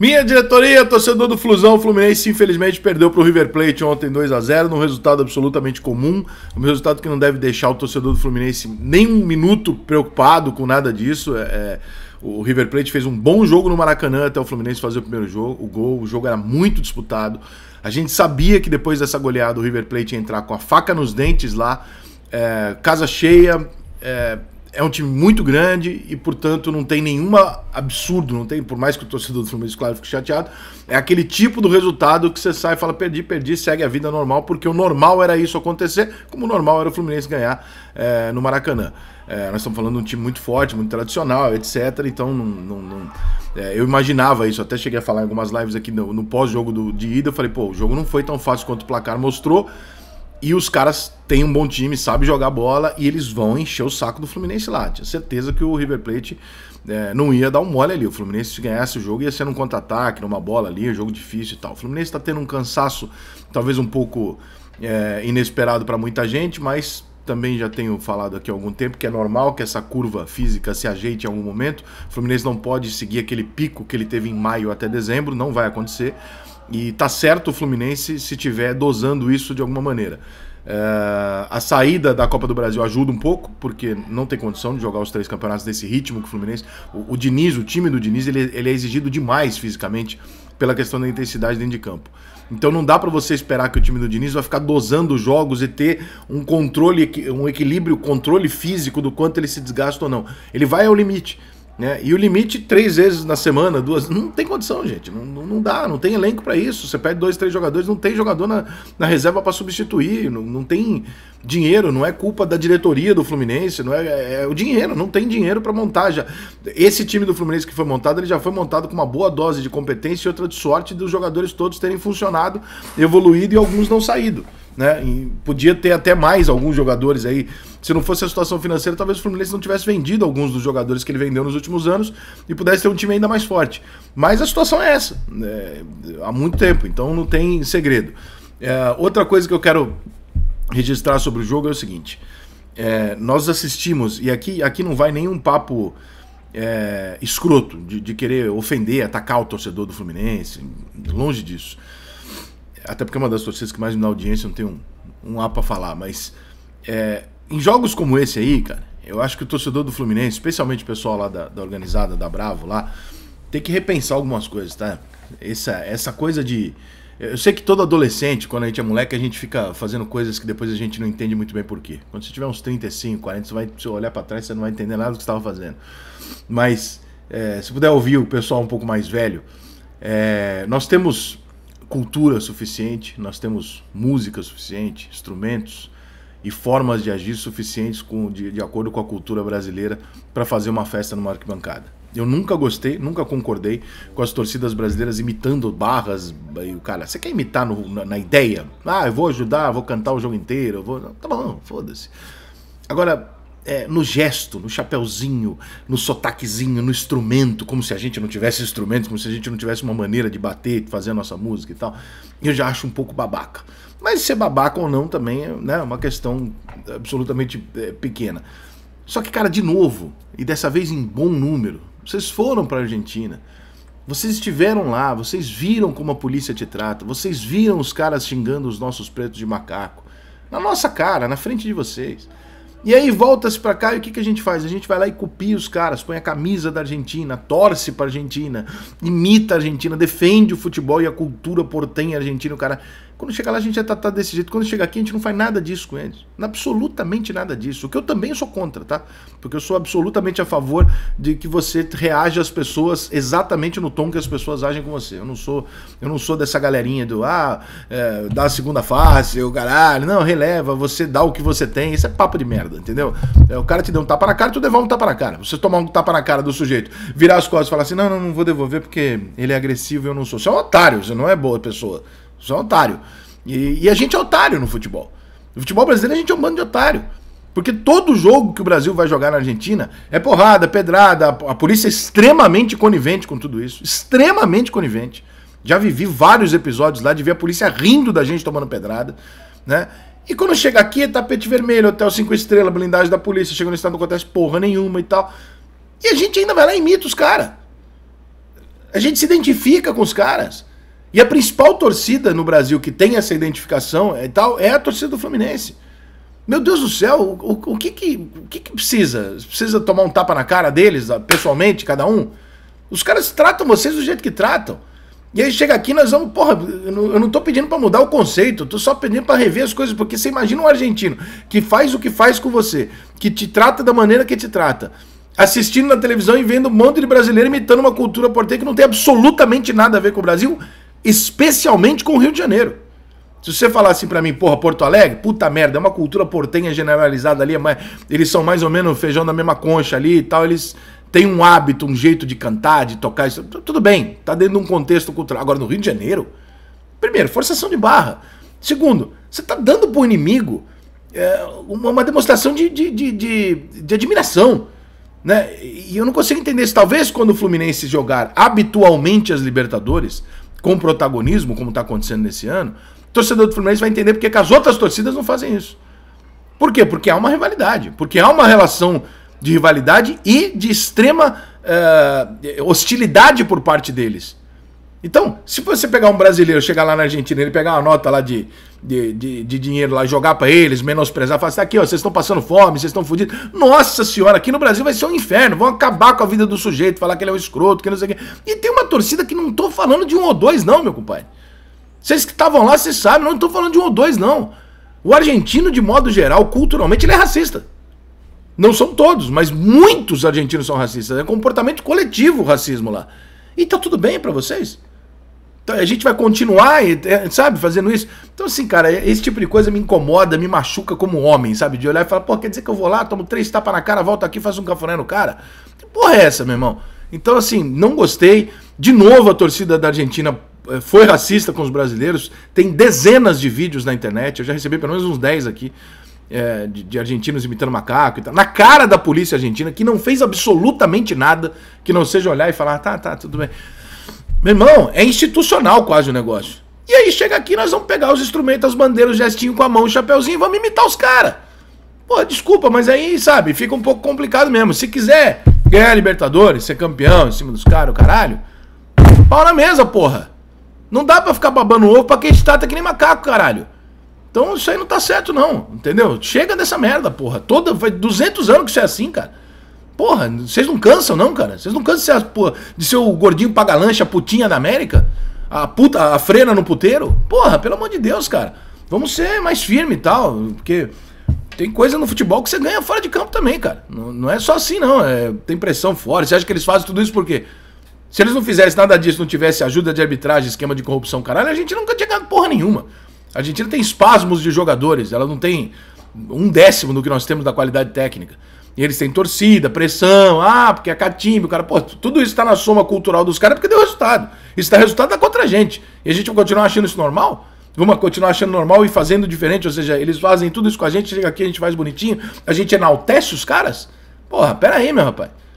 Minha diretoria, torcedor do Flusão, o Fluminense infelizmente perdeu para o River Plate ontem 2 a 0 num resultado absolutamente comum, um resultado que não deve deixar o torcedor do Fluminense nem um minuto preocupado com nada disso. É, é, o River Plate fez um bom jogo no Maracanã até o Fluminense fazer o primeiro jogo, o gol, o jogo era muito disputado. A gente sabia que depois dessa goleada o River Plate ia entrar com a faca nos dentes lá, é, casa cheia, é, é um time muito grande e, portanto, não tem nenhuma absurdo, não tem, por mais que o torcedor do Fluminense, claro, fique chateado, é aquele tipo do resultado que você sai e fala, perdi, perdi, segue a vida normal, porque o normal era isso acontecer, como o normal era o Fluminense ganhar é, no Maracanã. É, nós estamos falando de um time muito forte, muito tradicional, etc. Então, não, não, não é, eu imaginava isso, até cheguei a falar em algumas lives aqui no, no pós-jogo de ida, eu falei, pô, o jogo não foi tão fácil quanto o placar mostrou, e os caras têm um bom time, sabem jogar bola e eles vão encher o saco do Fluminense lá. Tinha certeza que o River Plate é, não ia dar um mole ali. O Fluminense, se ganhasse o jogo, ia ser num contra-ataque, numa bola ali, um jogo difícil e tal. O Fluminense está tendo um cansaço, talvez um pouco é, inesperado para muita gente, mas também já tenho falado aqui há algum tempo que é normal que essa curva física se ajeite em algum momento. O Fluminense não pode seguir aquele pico que ele teve em maio até dezembro, não vai acontecer. E tá certo o Fluminense se tiver dosando isso de alguma maneira. Eh, a saída da Copa do Brasil ajuda um pouco, porque não tem condição de jogar os três campeonatos nesse ritmo que o Fluminense. O, o Diniz, o time do Diniz, ele, ele, é exigido demais fisicamente pela questão da intensidade dentro de campo. Então não dá para você esperar que o time do Diniz vai ficar dosando os jogos e ter um controle, um equilíbrio, controle físico do quanto ele se desgasta ou não. Ele vai ao limite. Né? E o limite três vezes na semana, duas, não tem condição, gente. Não, não dá, não tem elenco para isso. Você perde dois, três jogadores, não tem jogador na, na reserva para substituir, não, não tem dinheiro, não é culpa da diretoria do Fluminense, não é, é, é o dinheiro, não tem dinheiro para montar já. Esse time do Fluminense que foi montado, ele já foi montado com uma boa dose de competência e outra de sorte dos jogadores todos terem funcionado, evoluído e alguns não saído né? E podia ter até mais alguns jogadores aí. Se não fosse a situação financeira, talvez o Fluminense não tivesse vendido alguns dos jogadores que ele vendeu nos últimos anos e pudesse ter um time ainda mais forte. Mas a situação é essa, né? há muito tempo, então não tem segredo. É, outra coisa que eu quero registrar sobre o jogo é o seguinte: é, nós assistimos, e aqui, aqui não vai nenhum papo é, escroto de, de querer ofender, atacar o torcedor do Fluminense, longe disso até porque é uma das torcidas que mais me dá audiência, não tem um, um A pra falar, mas é, em jogos como esse aí, cara, eu acho que o torcedor do Fluminense, especialmente o pessoal lá da, da organizada, da Bravo lá, tem que repensar algumas coisas, tá? Essa, essa coisa de. Eu sei que todo adolescente, quando a gente é moleque, a gente fica fazendo coisas que depois a gente não entende muito bem por quê. Quando você tiver uns 35, 40, você vai olhar para trás, você não vai entender nada do que estava fazendo. Mas, é, se puder ouvir o pessoal um pouco mais velho, é, nós temos cultura suficiente, nós temos música suficiente, instrumentos e formas de agir suficientes com, de, de acordo com a cultura brasileira para fazer uma festa numa arquibancada. Eu nunca gostei, nunca concordei com as torcidas brasileiras imitando barras. E o cara, você quer imitar no, na, na, ideia? Ah, eu vou ajudar, vou cantar o jogo inteiro. Vou... Tá bom, foda-se. Agora, é, no gesto, no chapéuzinho, no sotaquezinho, no instrumento, como se a gente não tivesse instrumentos, como se a gente não tivesse uma maneira de bater, de fazer a nossa música e tal, eu já acho um pouco babaca. Mas ser babaca ou não também é né, uma questão absolutamente é, pequena. Só que, cara, de novo, e dessa vez em bom número, vocês foram para a Argentina. Vocês estiveram lá, vocês viram como a polícia te trata, vocês viram os caras xingando os nossos pretos de macaco. Na nossa cara, na frente de vocês. E aí volta-se para cá e o que, que a gente faz? A gente vai lá e copia os caras, põe a camisa da Argentina, torce para Argentina, imita a Argentina, defende o futebol e a cultura portenha argentina. O cara quando chega lá, a gente é tratado tá, tá desse jeito. Quando chega aqui, a gente não faz nada disso com eles. Absolutamente nada disso. O que eu também sou contra, tá? Porque eu sou absolutamente a favor de que você reaja às pessoas exatamente no tom que as pessoas agem com você. Eu não sou, eu não sou dessa galerinha do ah, é, dá a segunda face, o caralho. Não, releva, você dá o que você tem. Isso é papo de merda, entendeu? É, o cara te deu um tapa na cara, tu devolve um tapa na cara. Você tomar um tapa na cara do sujeito, virar as costas e falar assim: não, não, não vou devolver porque ele é agressivo e eu não sou. Você é um otário, você não é boa pessoa. Só otário. E, e, a gente é otário no futebol. No futebol brasileiro a gente é um bando de otário. Porque todo jogo que o Brasil vai jogar na Argentina é porrada, pedrada, a polícia é extremamente conivente com tudo isso. Extremamente conivente. Já vivi vários episódios lá de ver a polícia rindo da gente tomando pedrada, né? E quando chega aqui é tapete vermelho, hotel cinco estrelas, blindagem da polícia, chega no estado não acontece porra nenhuma e tal. E a gente ainda vai lá e imita os caras. A gente se identifica com os caras. E a principal torcida no Brasil que tem essa identificação e tal é a torcida do Fluminense. Meu Deus do céu, o, o, que, que, o que, que precisa? Precisa tomar um tapa na cara deles, ah, pessoalmente, cada um? Os caras tratam vocês do jeito que tratam. E aí chega aqui, nós vamos, porra, eu não tô pedindo para mudar o conceito, estou tô só pedindo para rever as coisas, porque você imagina um argentino que faz o que faz com você, que te trata da maneira que te trata, assistindo na televisão e vendo um monte de brasileiro imitando uma cultura portuguesa que não tem absolutamente nada a ver com o Brasil, especialmente com o Rio de Janeiro. Se você falar assim pra mim, porra, Porto Alegre, puta merda, é uma cultura portenha generalizada ali, é mas eles são mais ou menos feijão da mesma concha ali e tal, eles têm um hábito, um jeito de cantar, de tocar, isso, tudo bem, tá dentro de um contexto cultural. Agora, no Rio de Janeiro, primeiro, forçação de barra. Segundo, você tá dando pro inimigo é, uma, demonstração de, de, de, de, de admiração. Né? E eu não consigo entender se Talvez quando o Fluminense jogar habitualmente as Libertadores, com protagonismo, como está acontecendo nesse ano, o torcedor do Fluminense vai entender porque que as outras torcidas não fazem isso. Por quê? Porque há uma rivalidade, porque há uma relação de rivalidade e de extrema uh, hostilidade por parte deles. Então, se você pegar um brasileiro, chegar lá na Argentina, ele pegar uma nota lá de, de, de, de dinheiro lá, jogar para eles, menosprezar, falar assim, aqui, ó, vocês estão passando fome, vocês estão fodidos. Nossa senhora, aqui no Brasil vai ser um inferno, vão acabar com a vida do sujeito, falar que ele é um escroto, que não sei o quê. E tem uma torcida que não tô falando de um ou dois, não, meu compadre. Vocês que estavam lá, vocês sabem, não tô falando de um ou dois, não. O argentino, de modo geral, culturalmente, ele é racista. Não são todos, mas muitos argentinos são racistas. É comportamento coletivo o racismo lá. E tá tudo bem para vocês? Então, a gente vai continuar, é, sabe, fazendo isso. Então, assim, cara, é, esse tipo de coisa me incomoda, me machuca como homem, sabe? De olhar e falar, pô, quer dizer que eu vou lá, tomo três tapas na cara, volto aqui, faço um cafuné no cara? Que porra é essa, meu irmão? Então, assim, não gostei. De novo, a torcida da Argentina é, foi racista com os brasileiros. Tem dezenas de vídeos na internet, eu já recebi pelo menos uns 10 aqui. É, de, de, argentinos imitando macaco e tal, na cara da polícia argentina, que não fez absolutamente nada que não seja olhar e falar, tá, tá, tudo bem. Meu irmão, é institucional quase o negócio. E aí chega aqui, nós vamos pegar os instrumentos, as bandeiras, o gestinho com a mão, o chapéuzinho, vamos imitar os caras. Pô, desculpa, mas aí, sabe, fica um pouco complicado mesmo. Se quiser ganhar a Libertadores, ser campeão em cima dos caras, o caralho, pau na mesa, porra. Não dá pra ficar babando ovo pra quem está tá que nem macaco, caralho. Então isso aí não tá certo não, entendeu? Chega dessa merda, porra. Toda, faz 200 anos que isso é assim, cara. Porra, vocês não cansam, não, cara? Vocês não cansam de ser, porra, de ser o gordinho paga-lancha, putinha da América? A puta, a freira no puteiro? Porra, pelo amor de Deus, cara. Vamos ser mais firme e tal, porque tem coisa no futebol que você ganha fora de campo também, cara. Não, não é só assim, não. É, tem pressão fora. Você acha que eles fazem tudo isso por quê? Se eles não fizessem nada disso, não tivesse ajuda de arbitragem, esquema de corrupção, caralho, a gente nunca tinha ganhado porra nenhuma. A Argentina tem espasmos de jogadores, ela não tem um décimo do que nós temos da qualidade técnica. E eles têm torcida, pressão, ah, porque é catimbe, o cara, pô, tudo isso tá na soma cultural dos caras porque deu resultado. Isso dá resultado, contra a gente. E a gente vai continuar achando isso normal? Vamos continuar achando normal e fazendo diferente, ou seja, eles fazem tudo isso com a gente, chega aqui, a gente faz bonitinho, a gente enaltece os caras? Porra, pera aí, meu rapaz.